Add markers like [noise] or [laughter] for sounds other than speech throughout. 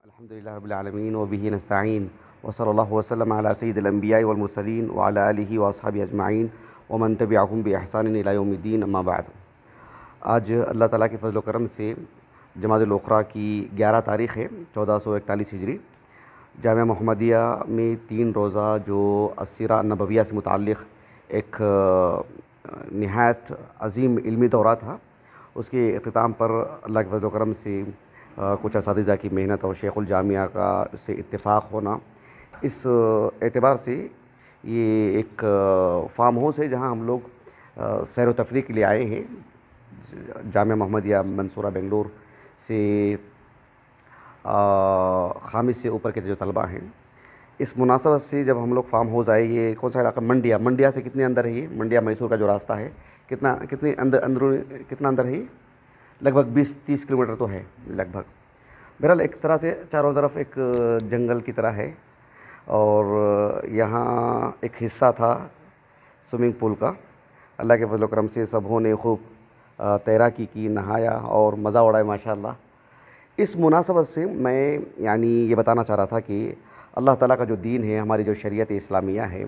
سيد الانبياء वबी وعلى वसल واصحابه اجمعين ومن تبعهم باحسان الى يوم الدين اما بعد आज अल्लाह ताला के फजल करम से जमातलोखरा की 11 तारीख़ है चौदह सौ इकतालीस हिजरी जाम मोहम्मदिया में तीन रोज़ा जो असीरा नबविया से मुतक़ एक नहायत अजीम इलमी दौरा था उसके अख्ताम पर अल्लाह के फजल करम से कुछ इस की मेहनत और जामिया का से इतफ़ाक़ होना इस एतबार से ये एक फार्म हाउस है जहाँ हम लोग सैर तफरी के लिए आए हैं जाम मोहम्मदिया मंसूरा बेंगलोर से खामिद से ऊपर के जो तलबा हैं इस मुनासबत से जब हम लोग फार्म हाउस आए ये कौन सा इलाका मंडिया मंडिया से कितने अंदर है ये मंडिया मैसूर का जो रास्ता है कितना कितने अंदर अंदरूनी कितना अंदर है लगभग बीस तीस किलोमीटर तो है लगभग बहरहाल एक तरह से चारों तरफ एक जंगल की तरह है और यहाँ एक हिस्सा था स्विमिंग पूल का अल्लाह के फजल करम से सबों ने खूब तैराकी की नहाया और मज़ा उड़ाया माशाल्लाह इस मुनासबत से मैं यानी ये बताना चाह रहा था कि अल्लाह ताला का जो दीन है हमारी जो शरीयत इस्लामिया है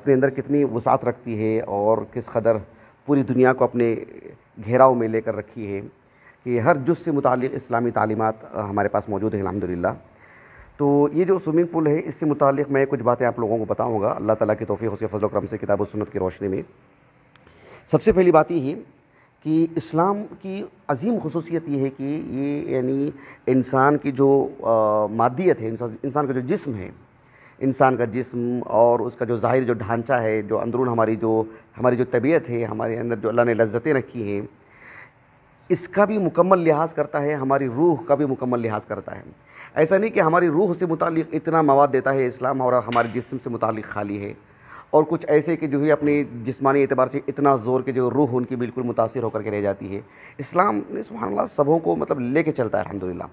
अपने अंदर कितनी वसात रखती है और किस कदर पूरी दुनिया को अपने घेराव में लेकर रखी है कि हर जुज़ से मुतल इस्लामी तालीमत हमारे पास मौजूद है अलहमदिल्ला तो ये जो स्विमिंग पूल है इससे मुतल मैं कुछ बातें आप लोगों को बताऊँगा अल्लाह ताली की तोफ़ी उसके फजल करम से किताब सुनत की रोशनी में सबसे पहली बात यही कि इस्लाम की अजीम खसूसियत ये है कि ये यानी इंसान की जो मादियत है इंसान इंसान का जो जिस्म है इंसान का जिस्म और उसका जो ज़ाहिर जो ढांचा है जो अंदरून हमारी जो हमारी जो तबीयत है हमारे अंदर जो अल्लाह ने लज्जतें रखी हैं इसका भी मुकम्मल लिहाज करता है हमारी रूह का भी मुकम्मल लिहाज करता है ऐसा नहीं कि हमारी रूह से मुतल इतना मवाद देता है इस्लाम और हमारे जिसम से मुतल खाली है और कुछ ऐसे कि जो है अपने जिसमानी एतबार से इतना ज़ोर के जो रूह उनकी बिल्कुल मुतासर होकर के रह जाती है इस्लाम ने सुबहानल्ला सबों को मतलब ले कर चलता है अलहमदिल्ला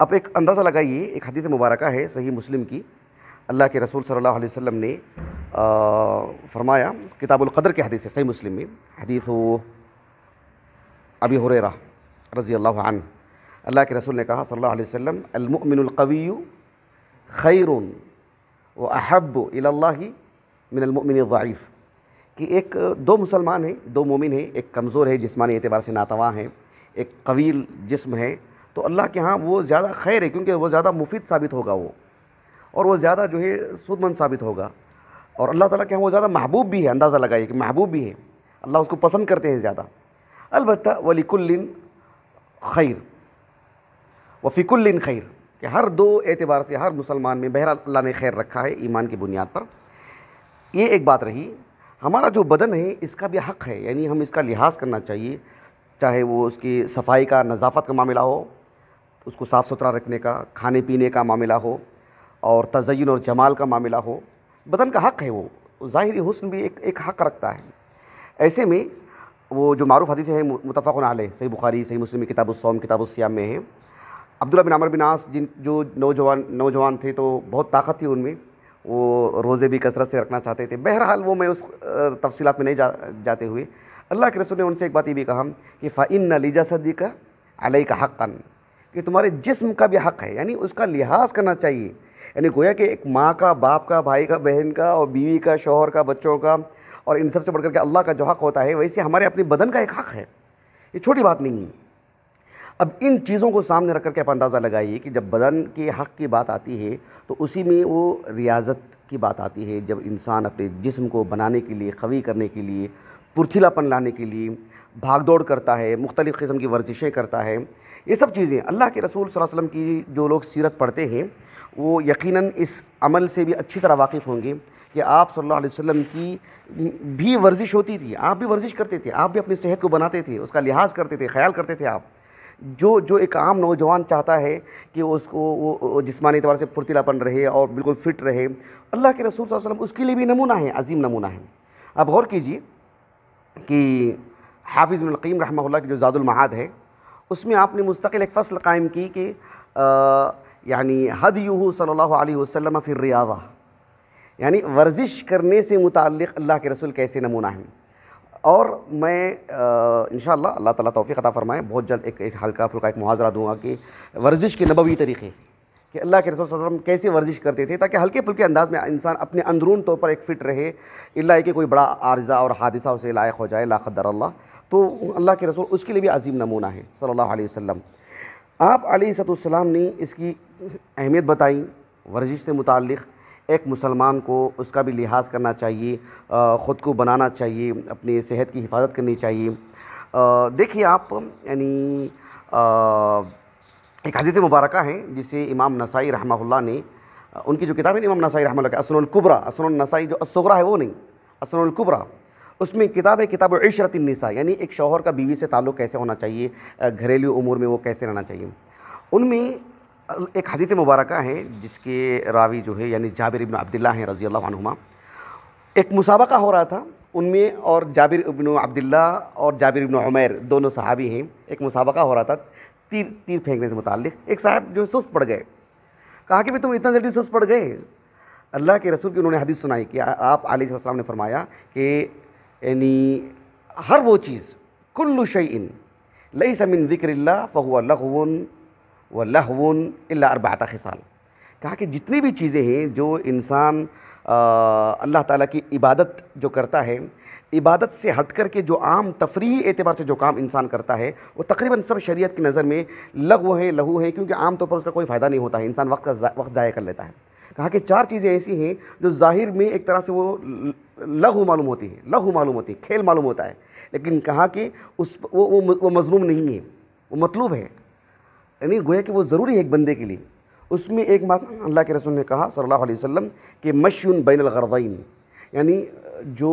अब एक अंदाज़ा लगाइए एक हदीत मुबारक है सही मुस्लिम की अल्लाह के रसूल सल्लल्लाहु अलैहि वसल्लम ने फरमाया किताबुल क़दर के हदीस है सही मुस्लिम में हदीस हो अबी हुरेरा रज़ी अल्लाह अन अल्लाह के रसूल ने कहा सल्लल्लाहु अलैहि वसल्लम अलमुमिनकवी खैर व अहब इल्ला मिनमिन ज़ाइफ़ कि एक दो मुसलमान हैं दो मोमिन हैं एक कमज़ोर है जिसमानी एतबार से नातवा हैं एक कवील जिस्म है तो अल्लाह के यहाँ वो ज़्यादा खैर है क्योंकि वो ज़्यादा मुफीद साबित होगा वो और वो ज़्यादा जो है सुदमंद साबित होगा और अल्लाह ताला के यहाँ वो ज़्यादा महबूब भी है अंदाज़ा लगाइए कि महबूब भी है अल्लाह उसको पसंद करते हैं ज़्यादा अलबत् वलिकुल्लिन खैर वफ़िकुल्लिन खैर कि हर दो एतबार से हर मुसलमान में बहर अल्लाह ने खैर रखा है ईमान की बुनियाद पर ये एक बात रही हमारा जो बदन है इसका भी हक़ है यानी हम इसका लिहाज करना चाहिए चाहे वो उसकी सफाई का नज़ाफत का मामला हो उसको साफ़ सुथरा रखने का खाने पीने का मामला हो और तजयन और जमाल का मामला हो बदन का हक़ है वो ज़ाहिर हुसन भी एक एक हक़ रखता है ऐसे में वो जो मारूफ हदीसें हैं मुतफ़ा आल सही बुखारी सही मुस्लिम किताब सौम किताब उसम में हैं अब्दुल्ला बिन अमर बिनास जिन जो नौजवान नौजवान थे तो बहुत ताकत थी उनमें वो रोज़े भी कसरत से रखना चाहते थे बहरहाल वो मैं उस तफसीत में नहीं जा, जाते हुए अल्लाह के रसूल ने उनसे एक बात ये भी कहा कि फ़ाइन लीजा सदी का अलई का हक़न कि तुम्हारे जिस्म का भी हक़ है यानी उसका लिहाज करना चाहिए यानी गोया कि एक माँ का बाप का भाई का बहन का और बीवी का शोहर का बच्चों का और इन सबसे बढ़कर के करके अल्लाह का जो हक़ होता है वैसे हमारे अपने बदन का एक हक़ है ये छोटी बात नहीं है अब इन चीज़ों को सामने रख करके आप अंदाज़ा लगाइए कि जब बदन के हक़ की बात आती है तो उसी में वो रियाजत की बात आती है जब इंसान अपने जिस्म को बनाने के लिए कवी करने के लिए पुरथिलापन लाने के लिए भाग दौड़ करता है मुख्तलिफ़ किस्म की वर्जिशें करता है ये सब चीज़ें अल्लाह के रसूल वसल्लम की जो लोग सीरत पढ़ते हैं वो यकीनन इस अमल से भी अच्छी तरह वाकिफ़ होंगे कि आप सल्लल्लाहु अलैहि वसल्लम की भी वर्जिश होती थी आप भी वर्जिश करते थे आप भी अपनी सेहत को बनाते थे उसका लिहाज करते थे ख्याल करते थे आप जो जो एक आम नौजवान चाहता है कि उसको वो जिसमानी एतवार से फुर्तीलापन रहे और बिल्कुल फिट रहे अल्लाह के रसूल वसल्लम उसके लिए भी नमूना है अजीम नमूना है आप गौर कीजिए कि हाफिज़ मनकीम रहा की जो जादुलमहाद है उसमें आपने मुस्तकिल एक फ़सल कायम की कि यानी हद यू सल्ला वसम फिर रियाजा यानी वर्जिश करने से मुतक़ अल्लाह के रसूल कैसे नमूना है और मैं इन अल्लाह ताला तौफ़ी ख़ा फरमाएँ बहुत जल्द एक एक हल्का फुल्का एक मुहाजरा दूंगा कि वर्जिश के नबवी तरीक़े कि अल्लाह के रसूल वसम कैसे वर्जिश करते थे ताकि हल्के फुल्के अंदाज़ में इंसान अपने अंदरून तौर पर एक फ़िट रहे अल्लाह के कोई बड़ा आर्जा और हादसा उसे लायक हो जाए लाक़दर अल्लाह तो अल्लाह के रसूल उसके लिए भी अजीम नमूना है सल्लल्लाहु अलैहि वसल्लम आप सतम ने इसकी अहमियत बताई वर्जिश से मुतक़ एक मुसलमान को उसका भी लिहाज करना चाहिए ख़ुद को बनाना चाहिए अपनी सेहत की हिफाजत करनी चाहिए देखिए आप यानी एक हदीत मुबारक है जिसे इमाम नसाई रहमल्ला ने उनकी जो किताब है इमाम नसाई रहमल्ला असनुलकुबरा असनुल नसाई जो असगरा है वो नहीं असनुलकुबरा उसमें किताब है किताब इशरत नसा यानी एक शौहर का बीवी से ताल्लुक़ कैसे होना चाहिए घरेलू उमूर में वो कैसे रहना चाहिए उनमें एक हदीत मुबारक है जिसके रावी जो है यानी जाबिर इबन अब्दुल्ला हैं रज़ी अल्लाहुमा एक मुसाबका हो रहा था उनमें और जाबिर इबन अब्दुल्ला और जाबिर इबन उमैर दोनों सहाबी हैं एक मुसाबका हो रहा था तीर तीर फेंकने से मुतल एक साहब जो सुस्त पड़ गए कहा कि भाई तुम इतना जल्दी सुस्त पड़ गए अल्लाह के रसूल की उन्होंने हदीस सुनाई कि आप आलम ने फरमाया कि यानी हर वो चीज़ कुल्लु शई इन लई समिन ज़िक्र फ़हु व लहवन अला अरबाता खिसाल कहा कि जितनी भी चीज़ें हैं जो इंसान अल्लाह ताला की इबादत जो करता है इबादत से हट कर के जो आम तफरी एतबार से जो काम इंसान करता है वो तकरीबन सब शरीयत की नज़र में लघु है लहू है क्योंकि आम तौर पर उसका कोई फ़ायदा नहीं होता है इंसान वक्त का जा, वक्त ज़ाया कर लेता है कहा कि चार चीज़ें ऐसी हैं जो ज़ाहिर में एक तरह से वो लघु मालूम होती है लघु मालूम होती है खेल मालूम होता है लेकिन कहा कि उस वो वो, वो मजमूम नहीं है वो मतलूब है यानी गोया कि वो ज़रूरी है एक बंदे के लिए उसमें एक बात अल्लाह के रसूल ने कहा सल्लल्लाहु अलैहि वसल्लम कि मशयून बैन अलगरदैन यानी जो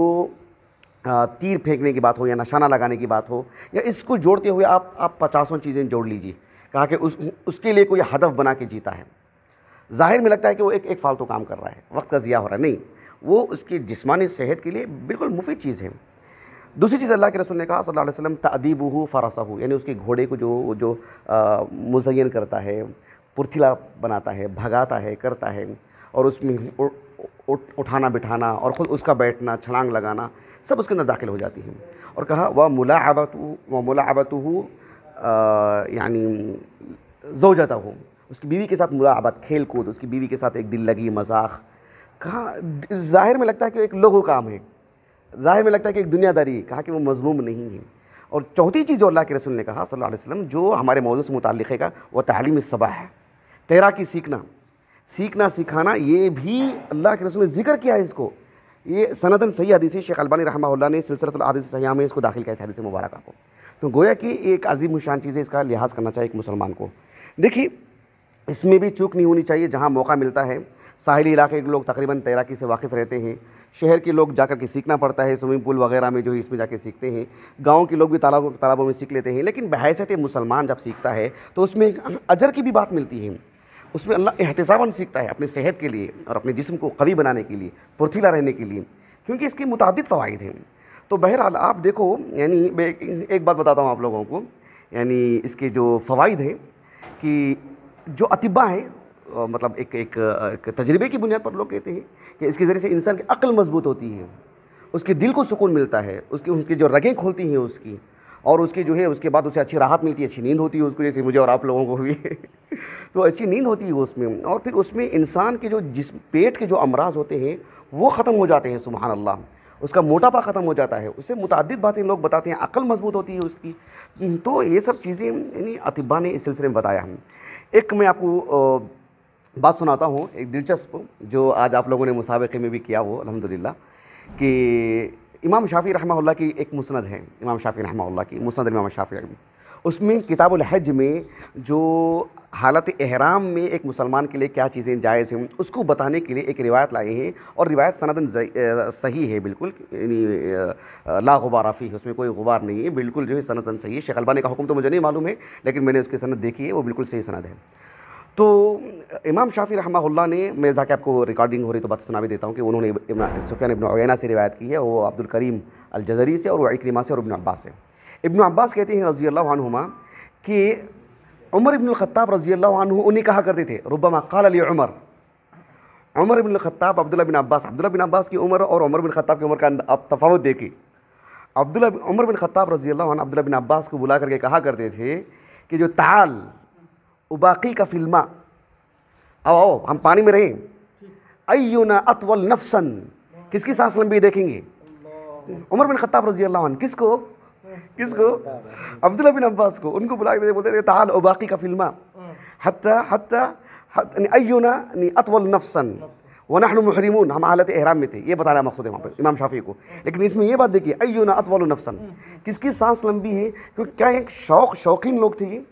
तीर फेंकने की बात हो या निशाना लगाने की बात हो या इसको जोड़ते हुए आप आप पचासों चीज़ें जोड़ लीजिए कहा कि उस उसके लिए कोई हदफ बना के जीता है जाहिर में लगता है कि वो एक एक फालतू काम कर रहा है वक्त का ज़िया हो रहा है नहीं वो उसकी जिस्मानी सेहत के लिए बिल्कुल मुफीद चीज़ है दूसरी चीज़ अल्लाह के रसूल ने कहा सल्लल्लाहु अलैहि वसल्लम तदीबू फ़रासहू यानी उसके घोड़े को जो जो मुजयन करता है पुरथिला बनाता है भगाता है करता है और उसमें उठाना बिठाना और ख़ुद उसका बैठना छलांग लगाना सब उसके अंदर दाखिल हो जाती है और कहा वह मुलाबत व हो यानी जो जाता हो उसकी बीवी के साथ मुलाबत खेल कूद उसकी बीवी के साथ एक दिल लगी मजाक कहा ज़ाहिर में लगता है कि एक लोगों काम है ज़ाहिर में लगता है कि एक दुनियादारी कहा कि वो मजमूम नहीं है और चौथी चीज़ जो अल्लाह के रसूल ने कहा सल्लल्लाहु अलैहि वसल्लम जो हमारे मौजूद से मुतल है वह तालीम सबा है तैराकी सीखना सीखना सिखाना ये भी अल्लाह के रसूल ने जिक्र किया है इसको ये सनतन सही हदीसी शेख अलबानी रहमा ने सिलसिलतुल्हादिस सयाह में इसको दाखिल किया है हदीस मुबारक को तो गोया कि एक अजीम शान चीज़ है इसका लिहाज करना चाहिए एक मुसलमान को देखिए इसमें भी चूक नहीं होनी चाहिए जहाँ मौका मिलता है साहिली इलाके के लोग तकरीबन तैराकी से वाकिफ़ रहते हैं शहर के लोग जाकर के सीखना पड़ता है स्विमिंग पूल वगैरह में जो है इसमें जाके सीखते हैं गाँव के लोग भी तालाबों तालाबों में सीख लेते हैं लेकिन बहसत मुसलमान जब सीखता है तो उसमें अजर की भी बात मिलती है उसमें अल्लाह एहतसाबन सीखता है अपनी सेहत के लिए और अपने जिसम को कवी बनाने के लिए फुर्तीला रहने के लिए क्योंकि इसके मुतद फ़वाद हैं तो बहरहाल आप देखो यानी एक बात बताता हूँ आप लोगों को यानी इसके जो फ़वाद हैं कि जो अतिबा हैं मतलब एक एक, एक तजर्बे की बुनियाद पर लोग कहते हैं कि इसके ज़रिए से इंसान की अक्ल मजबूत होती है उसके दिल को सुकून मिलता है उसकी उसकी जो रगें खोलती हैं उसकी और उसकी जो है उसके बाद उसे अच्छी राहत मिलती है अच्छी नींद होती है उसको जैसे मुझे और आप लोगों को भी [laughs] तो अच्छी नींद होती है उसमें और फिर उसमें इंसान के जो जिस पेट के जो अमराज होते हैं वो ख़त्म हो जाते हैं सुबहान अल्लाह उसका मोटापा ख़त्म हो जाता है उससे मुतद बातें लोग बताते हैं अक्ल मजबूत होती है उसकी तो ये सब चीज़ें यानी अतिबा ने इस सिलसिले में बताया हम एक मैं आपको बात सुनाता हूँ एक दिलचस्प जो आज आप लोगों ने मुसाबे में भी किया वो अलहमदिल्ला कि इमाम शाफ़ी रहमा की एक मुस्ंद है इमाम शाफ़ी रहमा की मुस्ंद इमाम शाफ़ी उसमें किताबुल हज में जो हालत एहराम में एक मुसलमान के लिए क्या चीज़ें जायज़ हैं उसको बताने के लिए एक रिवायत लाए हैं और रिवायत सनदन सही है बिल्कुल यानी ला गुबाराफ़ी है उसमें कोई गुबार नहीं है बिल्कुल जो है सनदन सही है शेख अलबानी का हुक्म तो मुझे नहीं मालूम है लेकिन मैंने उसकी सनत देखी है वो बिल्कुल सही सनद है तो इमाम शाफी रहमा ने मैं जाके आपको रिकॉर्डिंग हो रही तो बात सुना भी देता हूँ कि उन्होंने सुफियान इबन अगैना से रिवायत की है वो अब्दुल करीम जजरी से और वो इक्रीमा से और इबन अब्बास से इबन अब्बास कहते हैं रजी अल्लाहुमा कि उमर इबनखत्ताब रजी अल्लाह उन्हें कहा करते थे रुबमा काल अली उमर उमर बिन ख़त्ताब अब्दुल्ला बिन अब्बास अब्दुल्ला बिन अब्बास की उम्र और उमर बिन ख़त्ताब की उम्र का आप तफावत देखी अब्दुल्ला उमर बिन ख़त्ताब रजी अल्लाह अब्दुल्ला बिन अब्बास को बुला करके कहा करते थे कि जो ताल उबाकी का फिल्मा आओ आओ हम पानी में रहें ना अतवल नफसन किसकी सांस लंबी देखेंगे उमर बिन खत्ताब रजी अल्लाह किसको किसको अब्दुल्ला बिन अब्बास को उनको बुला के बोलते थे ताल उबाकी का फिल्मा हाँ। हत्या हत्या अयुना अतवल नफसन वनहन महरिमून हम हालत एहराम में थे ये बताना मकसद है वहाँ पर इमाम शाफी को हाँ। लेकिन इसमें ये बात देखिए ना अतवल नफसन हाँ। किसकी सांस लंबी है क्योंकि क्या एक शौक शौकीन लोग थे ये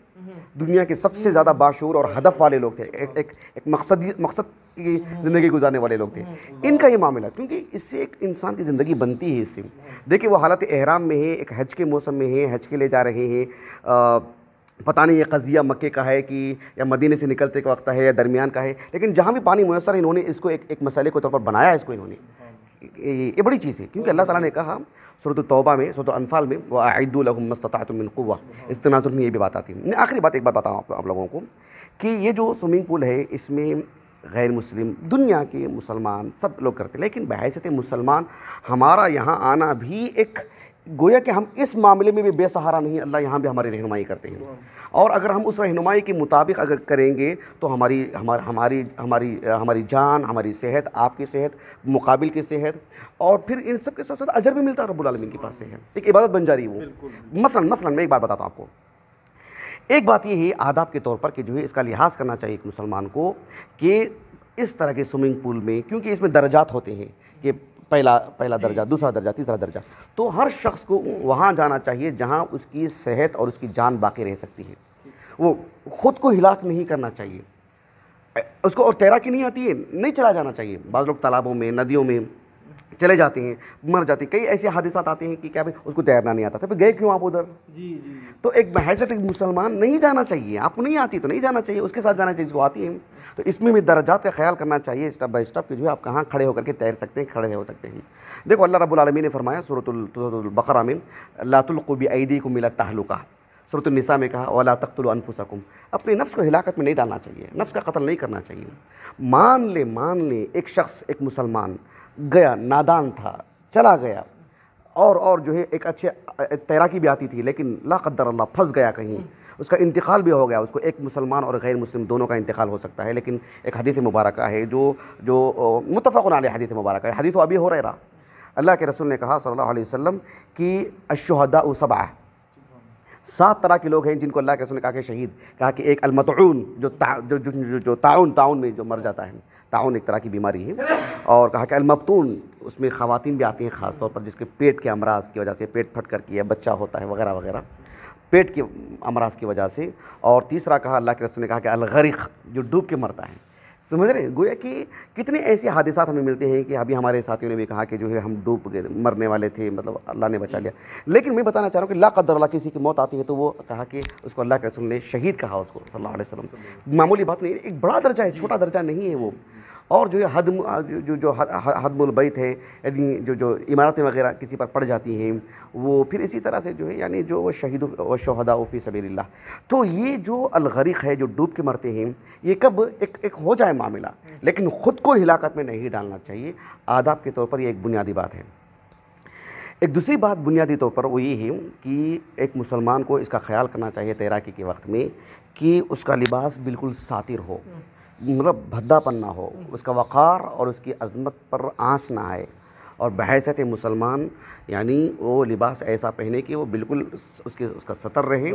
दुनिया के सबसे ज़्यादा बाशूर और हदफ वाले लोग थे एक एक, एक मकसद मकसद की ज़िंदगी गुजारने वाले लोग थे इनका ये मामला क्योंकि इससे एक इंसान की ज़िंदगी बनती है इससे देखिए वो हालत एहराम में है एक हज के मौसम में है हज के ले जा रहे हैं पता नहीं ये कज़िया मक्के का है कि या मदीने से निकलते का वक्त है या दरमियान का है लेकिन जहाँ भी पानी मैसर इन्होंने इसको एक एक मसले के तौर पर बनाया है इसको इन्होंने ये बड़ी चीज़ है क्योंकि अल्लाह ताला ने कहा सूरत तौबा में सूरत अनफाल में वह आयदुलमस्तवा इस तनाजुर में ये भी बात आती है आखिरी बात एक बात बताऊँ आप, आप लोगों को कि ये जो स्विमिंग पूल है इसमें गैर मुस्लिम दुनिया के मुसलमान सब लोग करते लेकिन बहसीत मुसलमान हमारा यहाँ आना भी एक गोया कि हम इस मामले में भी बेसहारा नहीं अल्लाह यहाँ भी हमारी रहनमाई करते हैं और अगर हम उस रहनुमाई के मुताबिक अगर करेंगे तो हमारी हमार, हमारी हमारी हमारी जान हमारी सेहत आपकी सेहत मुकाबिल की सेहत और फिर इन सब के साथ साथ अजर भी मिलता है रबालमीन के पास से है एक इबादत बन जा रही वो मसलन मसलन मैं एक बात बताता हूँ आपको एक बात ये है आदाब के तौर पर कि जो है इसका लिहाज करना चाहिए एक मुसलमान को कि इस तरह के स्विमिंग पूल में क्योंकि इसमें दर्जात होते हैं कि पहला पहला दर्जा दूसरा दर्जा तीसरा दर्जा तो हर शख्स को वहाँ जाना चाहिए जहाँ उसकी सेहत और उसकी जान बाकी रह सकती है वो खुद को हिलाक नहीं करना चाहिए उसको और तैराकी नहीं आती है नहीं चला जाना चाहिए बाज़ लोग तालाबों में नदियों में चले जाते हैं मर जाते हैं कई ऐसे हादसा आते हैं कि क्या भाई उसको तैरना नहीं आता था तो फिर गए क्यों आप उधर जी जी तो एक बहसत एक मुसलमान नहीं जाना चाहिए आपको नहीं आती तो नहीं जाना चाहिए उसके साथ जाना चाहिए जिसको आती है तो इसमें भी दर्जात का ख्याल करना चाहिए स्टेप बाई स्टेप कि जो है आप कहाँ खड़े होकर के तैर सकते हैं खड़े हो सकते हैं देखो अल्लाह रब्बुल रबालमी ने फरमाया सूरतुल बकरा में लातुल्क़ुबी ऐदी को मिला तहलुका सूरत निसा में कहा वाला तख्तुलफुसकुम अपने नफ्स को हिलाकत में नहीं डालना चाहिए नफ्स का कत्ल नहीं करना चाहिए मान ले मान ले एक शख्स एक मुसलमान गया नादान था चला गया और और जो है एक अच्छे तैराकी भी आती थी लेकिन लाकदर अल्लाह फंस गया कहीं उसका इंतकाल भी हो गया उसको एक मुसलमान और गैर मुस्लिम दोनों का इंतकाल हो सकता है लेकिन एक हदीस मुबारक है जो जो मुतफ़ाल हदीस मुबारक है हदीस तो अभी हो रहा अल्लाह के रसूल ने कहा सल्लल्लाहु अलैहि वसल्लम कि अशहदा उसबा सात तरह के लोग हैं जिनको अल्लाह के रसूल ने कहा कि शहीद कहा कि एक अलमतून जो ता, जो जो, जो, जो ताउन ताउन में जो मर जाता है ताउन एक तरह की बीमारी है और कहा कि अलमपतून उसमें ख़वान भी आती हैं ख़ासतौर पर जिसके पेट के अमराज की वजह से पेट फट कर किया बच्चा होता है वगैरह वगैरह पेट के अमराज की वजह से और तीसरा कहा अल्लाह के रसूल ने कहा कि अलगरिक जो डूब के मरता है समझ रहे हैं गोया कि कितने ऐसे हादसा हमें मिलते हैं कि अभी हमारे साथियों ने भी कहा कि जो है हम डूब गए मरने वाले थे मतलब अल्लाह ने बचा लिया लेकिन मैं बताना चाह रहा हूँ कि ला कदर किसी की मौत आती है तो वो कहा कि उसको अल्लाह के रसूल ने शहीद कहा उसको सल्लल्लाहु अलैहि वसल्लम मामूली बात नहीं एक बड़ा दर्जा है छोटा दर्जा नहीं है वो और जो हदम जो जो हदमुलबैत है यानी जो जो इमारतें वगैरह किसी पर पड़ जाती हैं वो फिर इसी तरह से जो है यानी जो वो शहीद व शहदा उफ़ी सबील्ला तो ये जो अलगरिक है जो डूब के मरते हैं ये कब एक एक हो जाए मामला लेकिन ख़ुद को हिलाकत में नहीं डालना चाहिए आदाब के तौर पर यह एक बुनियादी बात है एक दूसरी बात बुनियादी तौर पर वो ये है कि एक मुसलमान को इसका ख्याल करना चाहिए तैराकी के वक्त में कि उसका लिबास बिल्कुल सातिर हो मतलब भद्दापन ना हो उसका वक़ार और उसकी अजमत पर आँच ना आए और बहसत मुसलमान यानी वो लिबास ऐसा पहने कि वो बिल्कुल उसके उसका सतर रहे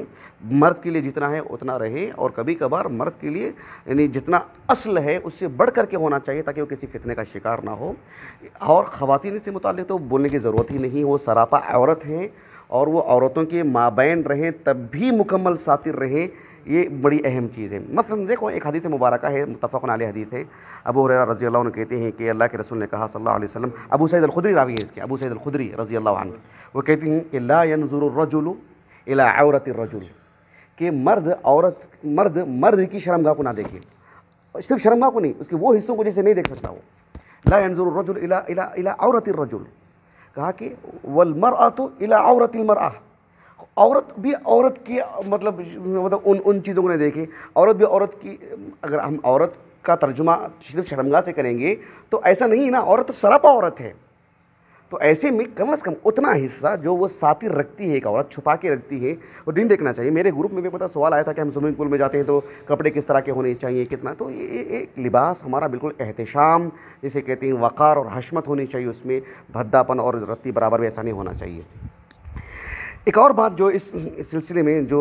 मर्द के लिए जितना है उतना रहे और कभी कभार मर्द के लिए यानी जितना असल है उससे बढ़ करके होना चाहिए ताकि वो किसी फितने का शिकार ना हो और ख़वान से मुतल तो बोलने की ज़रूरत ही नहीं वो सरापा औरत हैं और वो औरतों के माबैन रहें तब भी मुकम्मल सातिर रहें ये बड़ी अहम चीज़ है मसलन देखो एक हदीत मुबारक है मुतफ़न आल हदीत है अबू हुरैरा रजी अल्लाह कहते हैं कि अल्लाह के रसूल ने कहा सल्लल्लाहु अलैहि वसल्लम अबू सैद अलखुदरी रावी है इसके अबू सैद अलखुदरी रजी अल्लाह वो कहते हैं कि ला यनजुररजुल इला औरत रजुल कि मर्द औरत मर्द मर्द की शर्मगाह को ना देखे सिर्फ शर्मगाह को नहीं उसके वो हिस्सों को जैसे नहीं देख सकता वो ला यनजुररजुल इला इला औरत रजुल कहा कि वल मरअतु इला औरत मरअह औरत भी औरत की मतलब मतलब उन उन चीज़ों को नहीं देखे औरत भी औरत की अगर हम औरत का तर्जुमा सिर्फ शर्मगा से करेंगे तो ऐसा नहीं है ना औरत तो सरापा औरत है तो ऐसे में कम अज़ कम उतना हिस्सा जो वो साथी रखती है एक औरत छुपा के रखती है वो दिन देखना चाहिए मेरे ग्रुप में भी पता सवाल आया था कि हम स्विमिंग पूल में जाते हैं तो कपड़े किस तरह के होने चाहिए कितना तो ये एक लिबास हमारा बिल्कुल एहतशाम जिसे कहते हैं वक़ार और हशमत होनी चाहिए उसमें भद्दापन और रत्ती बराबर भी ऐसा नहीं होना चाहिए एक और बात जो इस सिलसिले में जो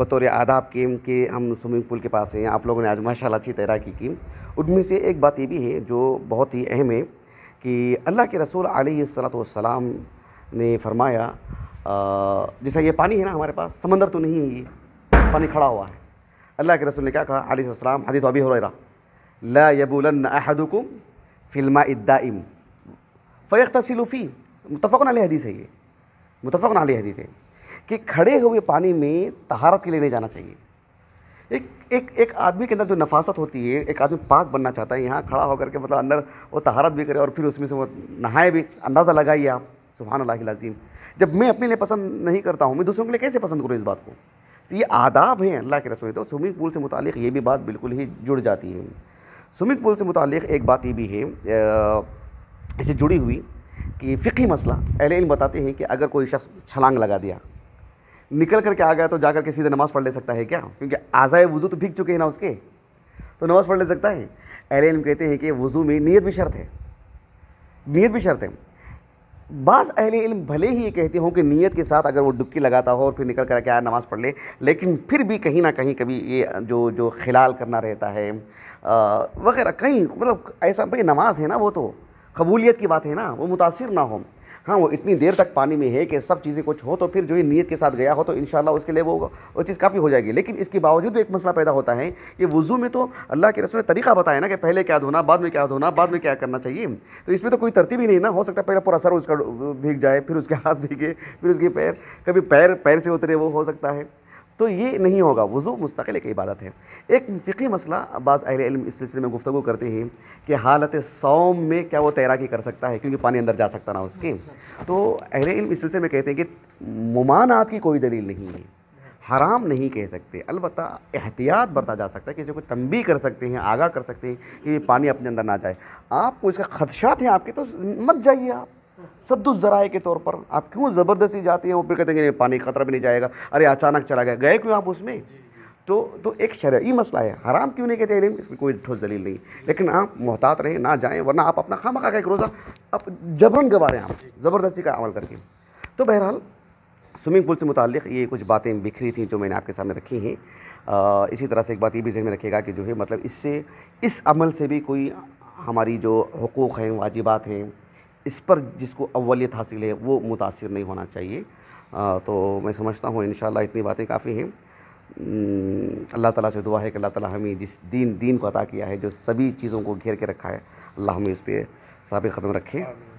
बतौर आदाब के कि हम स्विमिंग पूल के पास हैं आप लोगों ने आज माशा अच्छी तैराकी की उनमें से एक बात ये भी है जो बहुत ही अहम है कि अल्लाह के रसूल सलाम ने फरमाया जैसा ये पानी है ना हमारे पास समंदर तो नहीं है ये पानी खड़ा हुआ है अल्लाह के रसूल ने क्या कहा आलीसम हदीत अबी हुररा ला लबूल अहदुकुम फिल्मा इद्दाइम फ़ैख्त सिलूफ़ी मुतफ़न हदीस है ये मुतफ़न हदीस है कि खड़े हुए पानी में तहारत के लिए नहीं जाना चाहिए एक एक एक आदमी के अंदर जो नफासत होती है एक आदमी पाक बनना चाहता है यहाँ खड़ा होकर के मतलब अंदर वो तहारत भी करे और फिर उसमें से वो नहाए भी अंदाज़ा लगाइए आप सुबहान अल्लाह लाजीम जब मैं अपने लिए पसंद नहीं करता हूँ मैं दूसरों के लिए कैसे पसंद करूँ इस बात को तो ये आदाब हैं अल्लाह के रसोई तो स्विमिंग पूल से मुतल ये भी बात बिल्कुल ही जुड़ जाती है स्विमिंग पूल से मुतल एक बात ये भी है इससे जुड़ी हुई कि फ़िकी मसला अहल बताते हैं कि अगर कोई शख्स छलांग लगा दिया निकल करके आ गया तो जाकर के सीधे नमाज़ पढ़ ले सकता है क्या क्योंकि आज़ाए वज़ू तो भीग चुके हैं ना उसके तो नमाज़ पढ़ ले सकता है अहल इल्म कहते हैं कि वज़ू में नीयत भी शर्त है नीयत भी शर्त है बास अहल इल्म भले ही ये कहते हों कि नीयत के साथ अगर वो डुबकी लगाता हो और फिर निकल करके आया नमाज़ पढ़ ले लेकिन फिर भी कहीं ना कहीं कभी ये जो जो खिलाल करना रहता है वगैरह कहीं मतलब ऐसा भाई नमाज है ना वो तो कबूलियत की बात है ना वो मुतासर ना हो हाँ वो इतनी देर तक पानी में है कि सब चीज़ें कुछ हो तो फिर जो ये नीयत के साथ गया हो तो इन उसके लिए वो वो चीज़ काफ़ी हो जाएगी लेकिन इसके बावजूद एक मसला पैदा होता है कि वज़ू में तो अल्लाह के रसूल ने तरीका बताया ना कि पहले क्या धोना बाद में क्या धोना बाद में क्या करना चाहिए तो इसमें तो कोई तरतीब ही नहीं ना हो सकता पहले पूरा सर उसका भीग जाए फिर उसके हाथ भीगे फिर उसके पैर कभी पैर पैर से उतरे वो हो सकता है तो ये नहीं होगा वज़ू मुस्तकिल एक इबादत है एक फ़िकी मसला बाज़ अहल इल्म इस सिलसिले में गुफ्तु करते हैं कि हालत सौम में क्या वो तैराकी कर सकता है क्योंकि पानी अंदर जा सकता ना उसके तो अहल इल्म इस सिलसिले में कहते हैं कि ममानात की कोई दलील नहीं है हराम नहीं कह सकते अलबत् एहतियात बरता जा सकता है किसी को तंबी कर सकते हैं आगाह कर सकते हैं कि पानी अपने अंदर ना जाए आपको इसका खदशात हैं आपके तो मत जाइए आप सद्दु ज़राए के तौर पर आप क्यों ज़बरदस्ती जाते हैं वो फिर कहते हैं पानी खतरा भी नहीं जाएगा अरे अचानक चला गया गए क्यों आप उसमें तो तो एक शरय मसला है हराम क्यों नहीं कहते इलम इसमें कोई ठोस दलील नहीं लेकिन आप मोहतात रहें ना जाएं वरना आप अपना खामा खा का एक रोज़ा आप जबरन गवा रहे हैं आप ज़बरदस्ती का अमल करके तो बहरहाल स्विमिंग पूल से मुतक ये कुछ बातें बिखरी थी जो मैंने आपके सामने रखी हैं इसी तरह से एक बात ये भी जहन में रखेगा कि जो है मतलब इससे इस अमल से भी कोई हमारी जो हकूक़ हैं वाजिबात हैं इस पर जिसको अवलियत हासिल है वो मुतासर नहीं होना चाहिए आ, तो मैं समझता हूँ इन इतनी बातें काफ़ी हैं हम्म, अल्लाह ताला से दुआ है कि अल्लाह ताला हमें जिस दीन दीन को अता किया है जो सभी चीज़ों को घेर के रखा है अल्लाह हमें इस पर साबित ख़दम रखें